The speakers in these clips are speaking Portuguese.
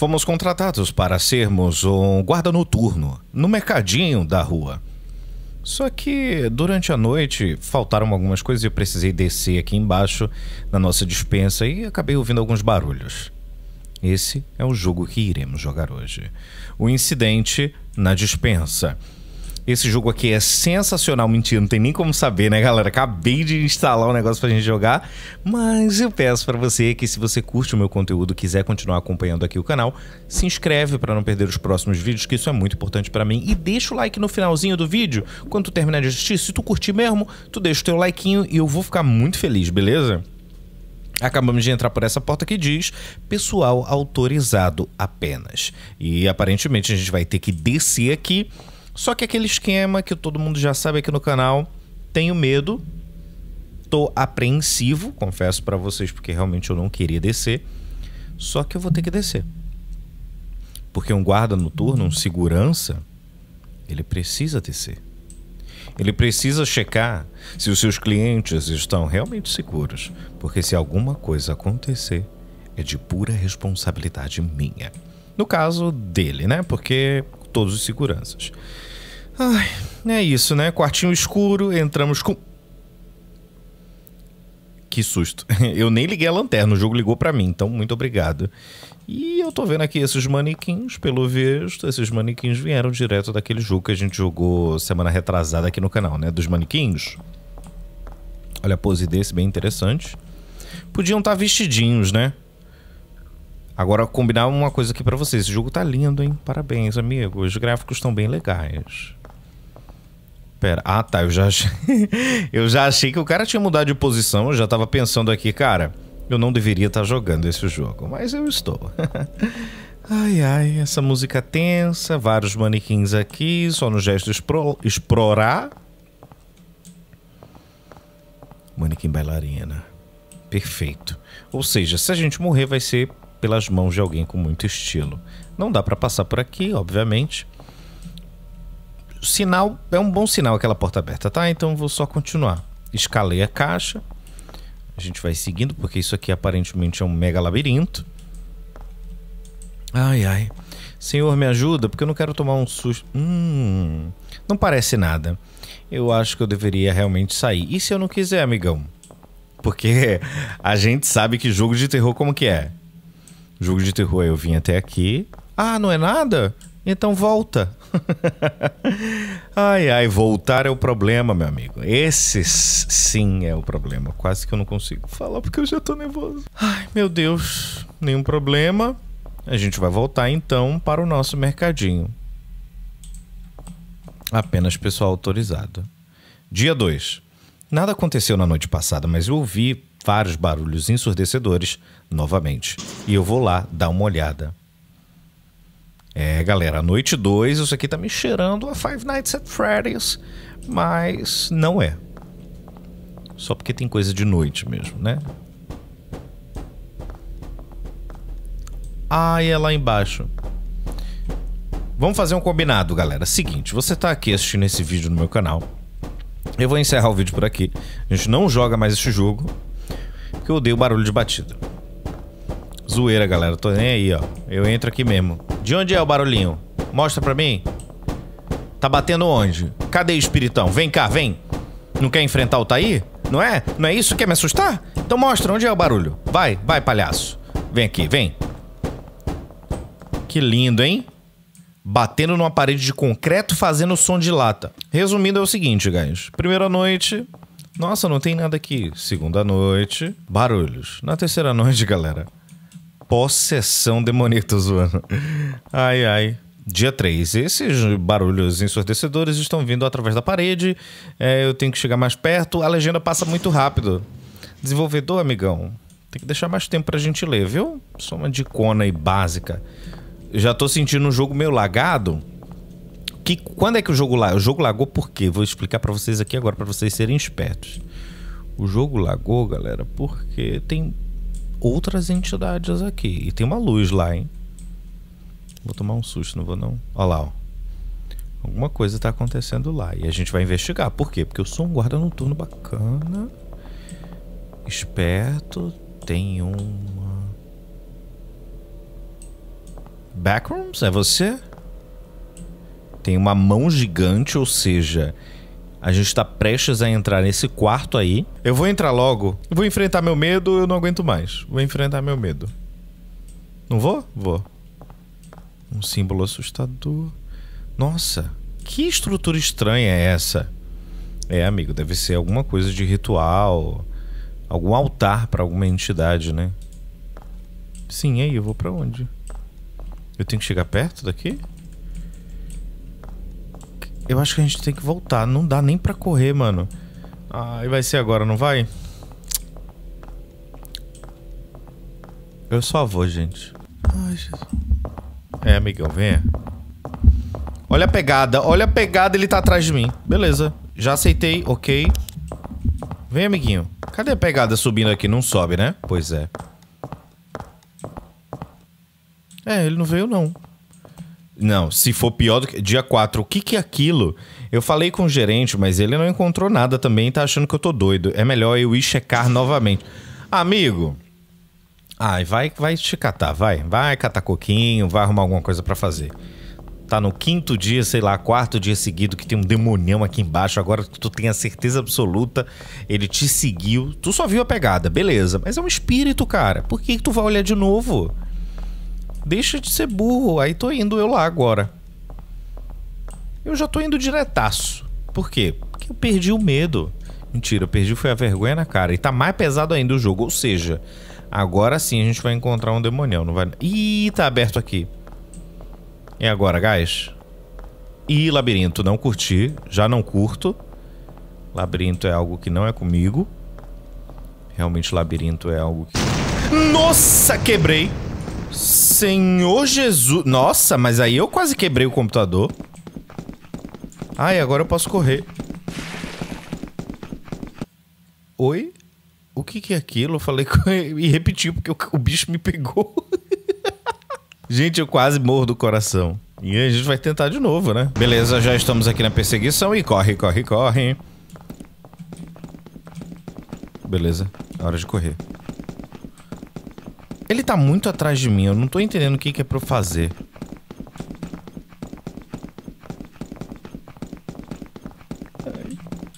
fomos contratados para sermos um guarda noturno no mercadinho da rua. Só que durante a noite faltaram algumas coisas e eu precisei descer aqui embaixo na nossa dispensa e acabei ouvindo alguns barulhos. Esse é o jogo que iremos jogar hoje. O incidente na dispensa. Esse jogo aqui é sensacional. Mentira, não tem nem como saber, né, galera? Acabei de instalar o um negócio pra gente jogar. Mas eu peço para você que se você curte o meu conteúdo, quiser continuar acompanhando aqui o canal, se inscreve para não perder os próximos vídeos, que isso é muito importante para mim. E deixa o like no finalzinho do vídeo, quando tu terminar de assistir. Se tu curtir mesmo, tu deixa o teu likeinho e eu vou ficar muito feliz, beleza? Acabamos de entrar por essa porta que diz pessoal autorizado apenas. E aparentemente a gente vai ter que descer aqui só que aquele esquema que todo mundo já sabe aqui no canal, tenho medo, tô apreensivo, confesso para vocês, porque realmente eu não queria descer. Só que eu vou ter que descer. Porque um guarda noturno, um segurança, ele precisa descer. Ele precisa checar se os seus clientes estão realmente seguros, porque se alguma coisa acontecer, é de pura responsabilidade minha. No caso dele, né? Porque todos os seguranças. Ai, é isso, né? Quartinho escuro, entramos com. Que susto. Eu nem liguei a lanterna, o jogo ligou para mim, então muito obrigado. E eu tô vendo aqui esses manequins, pelo visto, esses manequins vieram direto daquele jogo que a gente jogou semana retrasada aqui no canal, né? Dos manequins. Olha a pose desse, bem interessante. Podiam estar tá vestidinhos, né? Agora, combinar uma coisa aqui para vocês. Esse jogo tá lindo, hein? Parabéns, amigo. Os gráficos estão bem legais. Pera, ah tá, eu já, achei, eu já achei que o cara tinha mudado de posição, eu já tava pensando aqui, cara, eu não deveria estar tá jogando esse jogo, mas eu estou. ai ai, essa música é tensa, vários manequins aqui, só no gesto espro, explorar. Manequim bailarina. Perfeito. Ou seja, se a gente morrer vai ser pelas mãos de alguém com muito estilo. Não dá para passar por aqui, obviamente sinal é um bom sinal aquela porta aberta, tá? Então vou só continuar. Escalei a caixa. A gente vai seguindo, porque isso aqui aparentemente é um mega labirinto. Ai, ai. Senhor, me ajuda, porque eu não quero tomar um susto. Hum, não parece nada. Eu acho que eu deveria realmente sair. E se eu não quiser, amigão? Porque a gente sabe que jogo de terror como que é. Jogo de terror, eu vim até aqui. Ah, não é nada? Então volta. ai, ai, voltar é o problema, meu amigo. Esse sim é o problema. Quase que eu não consigo falar porque eu já tô nervoso. Ai, meu Deus, nenhum problema. A gente vai voltar então para o nosso mercadinho. Apenas pessoal autorizado. Dia 2. Nada aconteceu na noite passada, mas eu ouvi vários barulhos ensurdecedores novamente. E eu vou lá dar uma olhada. É, galera, noite 2, isso aqui tá me cheirando a Five Nights at Freddy's, mas não é. Só porque tem coisa de noite mesmo, né? Ah, e é lá embaixo. Vamos fazer um combinado, galera. Seguinte, você tá aqui assistindo esse vídeo no meu canal. Eu vou encerrar o vídeo por aqui. A gente não joga mais esse jogo, porque eu odeio o barulho de batida. Zoeira, galera. Tô nem aí, ó. Eu entro aqui mesmo. De onde é o barulhinho? Mostra pra mim. Tá batendo onde? Cadê o espiritão? Vem cá, vem. Não quer enfrentar o Taí? Não é? Não é isso? Quer me assustar? Então mostra onde é o barulho. Vai, vai, palhaço. Vem aqui, vem. Que lindo, hein? Batendo numa parede de concreto, fazendo som de lata. Resumindo, é o seguinte, guys. Primeira noite, nossa, não tem nada aqui. Segunda noite, barulhos. Na terceira noite, galera, possessão demoníaca, zoando. Ai, ai. Dia 3. Esses barulhos ensurdecedores estão vindo através da parede. É, eu tenho que chegar mais perto. A legenda passa muito rápido. Desenvolvedor, amigão, tem que deixar mais tempo pra gente ler, viu? Só uma dicona aí básica. Já tô sentindo um jogo meio lagado. Que, quando é que o jogo lagou? O jogo lagou por quê? Vou explicar para vocês aqui agora, para vocês serem espertos. O jogo lagou, galera, porque tem outras entidades aqui. E tem uma luz lá, hein? Vou tomar um susto, não vou não. Olha lá, ó. Alguma coisa está acontecendo lá. E a gente vai investigar. Por quê? Porque eu sou um guarda noturno bacana. Esperto. Tem uma... Backrooms? É você? Tem uma mão gigante, ou seja... A gente tá prestes a entrar nesse quarto aí. Eu vou entrar logo. Vou enfrentar meu medo, eu não aguento mais. Vou enfrentar meu medo. Não vou? Vou. Um símbolo assustador. Nossa, que estrutura estranha é essa? É, amigo, deve ser alguma coisa de ritual, algum altar para alguma entidade, né? Sim, aí eu vou para onde? Eu tenho que chegar perto daqui? Eu acho que a gente tem que voltar. Não dá nem pra correr, mano. Ah, vai ser agora, não vai? Eu só vou, gente. Ai, Jesus. É, amigão, venha. Olha a pegada, olha a pegada, ele tá atrás de mim. Beleza, já aceitei, ok. Vem, amiguinho. Cadê a pegada subindo aqui? Não sobe, né? Pois é. É, ele não veio, não. Não, se for pior do que. Dia 4, o que, que é aquilo? Eu falei com o gerente, mas ele não encontrou nada também tá achando que eu tô doido. É melhor eu ir checar novamente. Amigo. Ai, vai, vai te catar, vai. Vai catar coquinho, vai arrumar alguma coisa para fazer. Tá no quinto dia, sei lá, quarto dia seguido que tem um demonião aqui embaixo. Agora tu tem a certeza absoluta, ele te seguiu. Tu só viu a pegada, beleza. Mas é um espírito, cara. Por que, que tu vai olhar de novo? Deixa de ser burro, aí tô indo eu lá agora. Eu já tô indo diretaço. Por quê? Porque eu perdi o medo. Mentira, eu perdi foi a vergonha na cara. E tá mais pesado ainda o jogo. Ou seja, agora sim a gente vai encontrar um demonião. Não vai... Ih, tá aberto aqui. E agora, gás? E labirinto, não curti. Já não curto. Labirinto é algo que não é comigo. Realmente labirinto é algo que... Nossa, quebrei! Senhor Jesus. Nossa, mas aí eu quase quebrei o computador. Ai, agora eu posso correr. Oi? O que, que é aquilo? Eu falei e repeti porque o bicho me pegou. Gente, eu quase morro do coração. E a gente vai tentar de novo, né? Beleza, já estamos aqui na perseguição e corre, corre, corre. Beleza, é hora de correr. Ele tá muito atrás de mim, eu não tô entendendo o que, que é pra eu fazer.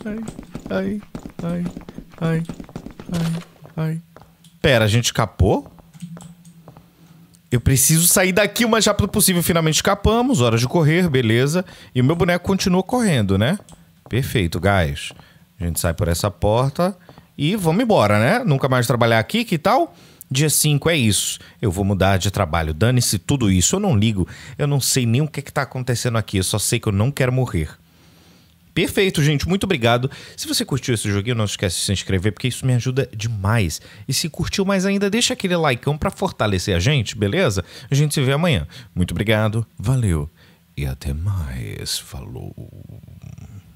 Ai, ai, ai, ai, ai, ai. Pera, a gente escapou? Eu preciso sair daqui o mais rápido possível. Finalmente escapamos, hora de correr, beleza. E o meu boneco continua correndo, né? Perfeito, guys. A gente sai por essa porta e vamos embora, né? Nunca mais trabalhar aqui, que tal? Dia 5 é isso. Eu vou mudar de trabalho. Dane-se tudo isso. Eu não ligo. Eu não sei nem o que é está acontecendo aqui. Eu só sei que eu não quero morrer. Perfeito, gente. Muito obrigado. Se você curtiu esse joguinho, não esquece de se inscrever, porque isso me ajuda demais. E se curtiu mais ainda, deixa aquele like para fortalecer a gente, beleza? A gente se vê amanhã. Muito obrigado, valeu e até mais. Falou.